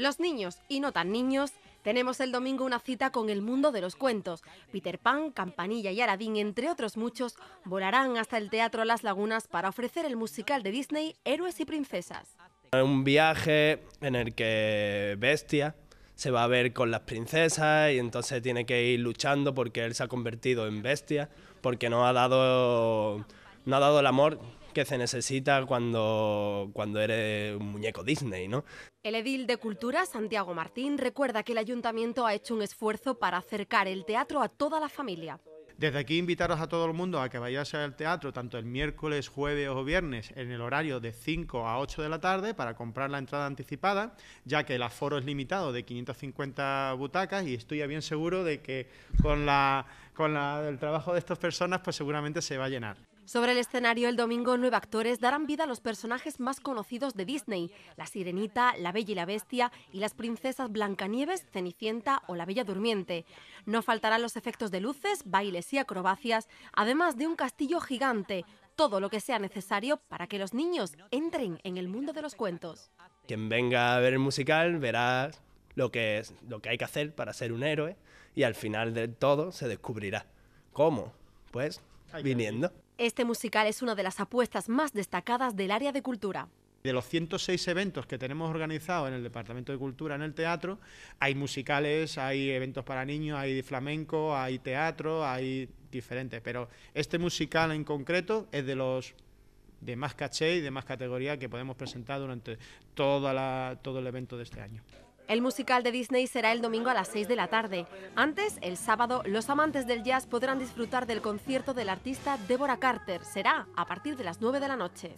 Los niños y no tan niños tenemos el domingo una cita con el mundo de los cuentos. Peter Pan, Campanilla y Aradín, entre otros muchos, volarán hasta el Teatro Las Lagunas para ofrecer el musical de Disney Héroes y Princesas. Un viaje en el que Bestia se va a ver con las princesas y entonces tiene que ir luchando porque él se ha convertido en bestia, porque no ha dado, no ha dado el amor que se necesita cuando, cuando eres un muñeco Disney, ¿no? El edil de Cultura, Santiago Martín, recuerda que el ayuntamiento ha hecho un esfuerzo para acercar el teatro a toda la familia. Desde aquí invitaros a todo el mundo a que vayáis al teatro tanto el miércoles, jueves o viernes en el horario de 5 a 8 de la tarde para comprar la entrada anticipada, ya que el aforo es limitado de 550 butacas y estoy ya bien seguro de que con la con la, el trabajo de estas personas pues seguramente se va a llenar. Sobre el escenario el domingo, nueve actores darán vida a los personajes más conocidos de Disney, la Sirenita, la Bella y la Bestia y las princesas Blancanieves, Cenicienta o la Bella Durmiente. No faltarán los efectos de luces, bailes y acrobacias, además de un castillo gigante, todo lo que sea necesario para que los niños entren en el mundo de los cuentos. Quien venga a ver el musical verá lo que, es, lo que hay que hacer para ser un héroe y al final del todo se descubrirá. ¿Cómo? Pues viniendo. Este musical es una de las apuestas más destacadas del área de cultura. De los 106 eventos que tenemos organizados en el Departamento de Cultura, en el teatro, hay musicales, hay eventos para niños, hay flamenco, hay teatro, hay diferentes. Pero este musical en concreto es de los de más caché y de más categoría que podemos presentar durante todo el evento de este año. El musical de Disney será el domingo a las 6 de la tarde. Antes, el sábado, los amantes del jazz podrán disfrutar del concierto del artista Deborah Carter. Será a partir de las 9 de la noche.